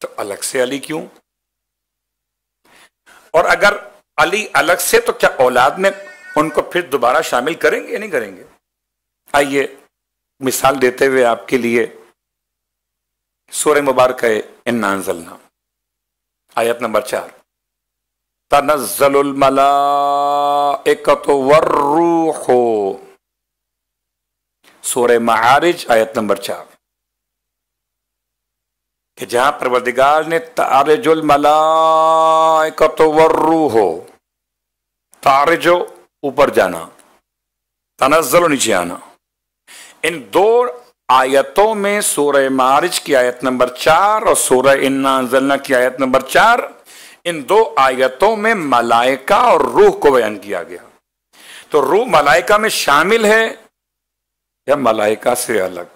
तो अलग से अली क्यों और अगर अली अलग से तो क्या औलाद में उनको फिर दोबारा शामिल करेंगे या नहीं करेंगे आइए मिसाल देते हुए आपके लिए सोरे मुबारक इन्नाजलना आयत नंबर चार तनजलमला वर्रू हो सूर्य महारिज आयत नंबर चार कि जहां परवरदिगार ने तारजुल तो वर्रू हो तारे जो ऊपर जाना तनजलो नीचे आना इन दो आयतों में सूरह मारिज की आयत नंबर चार और सोरह इन्ना की आयत नंबर चार इन दो आयतों में मलाइका और रूह को बयान किया गया तो रूह मलाइका में शामिल है या मलाइका से अलग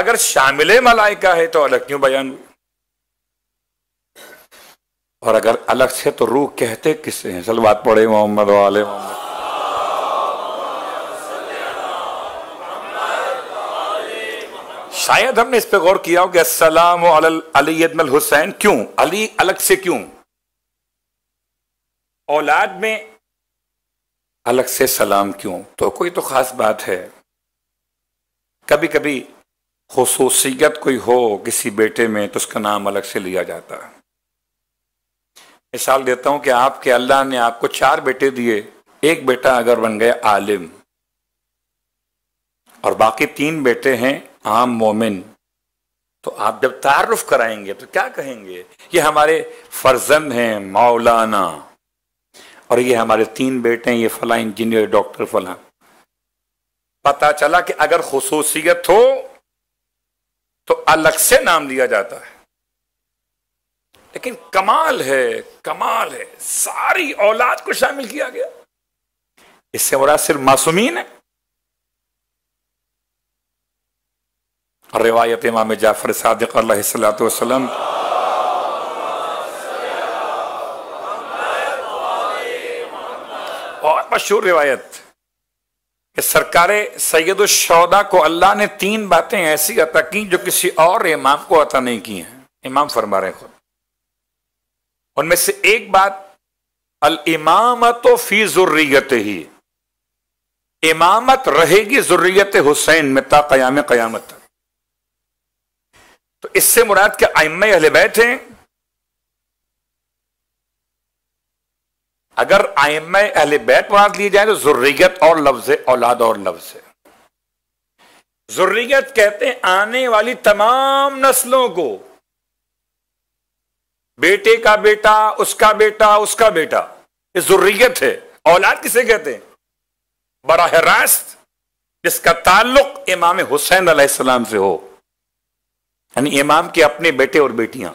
अगर शामिल मलाइका है तो अलग क्यों बयान हुई और अगर अलग से तो रूह कहते किससे हैं बात पढ़े मोहम्मद वाले मोहम्मद शायद हमने इस पे गौर किया हो कि असलाम अलीमल हुसैन क्यों अली अलग से क्यों औलाद में अलग से सलाम क्यों तो कोई तो खास बात है कभी कभी खसूसियत कोई हो किसी बेटे में तो उसका नाम अलग से लिया जाता है मिसाल देता हूं कि आपके अल्लाह ने आपको चार बेटे दिए एक बेटा अगर बन गया आलिम और बाकी तीन बेटे हैं आम मोमिन तो आप जब तारुफ कराएंगे तो क्या कहेंगे ये हमारे फर्जंद हैं मौलाना और ये हमारे तीन बेटे हैं ये फला इंजीनियर डॉक्टर फला पता चला कि अगर खसूसियत हो अलग से नाम लिया जाता है लेकिन कमाल है कमाल है सारी औलाद को शामिल किया गया इससे बड़ा सिर्फ मासूमीन है रिवायत इमाम जाफर सादिक सलाम और मशहूर रिवायत सरकार सैयद शौदा को अल्लाह ने तीन बातें ऐसी अता की जो किसी और इमाम को अता नहीं की हैं इमाम फरमा रहे खुद उनमें से एक बात अल इमामत फी जुर्रियत ही इमामत रहेगी जरूरीत हुसैन में ता कयाम कयामत तक तो इससे मुराद के अम अहल हैं अगर आइम अहले बैत मुराद लिए जाए तो जुर्रियत और लफ्ज औलाद और लफ्ज जुर्रियत कहते हैं आने वाली तमाम नस्लों को बेटे का बेटा उसका बेटा उसका बेटा ये जुर्रियत है औलाद किसे कहते हैं बराह रास्त जिसका ताल्लुक इमाम हुसैन अल्लाम से हो यानी इमाम के अपने बेटे और बेटियां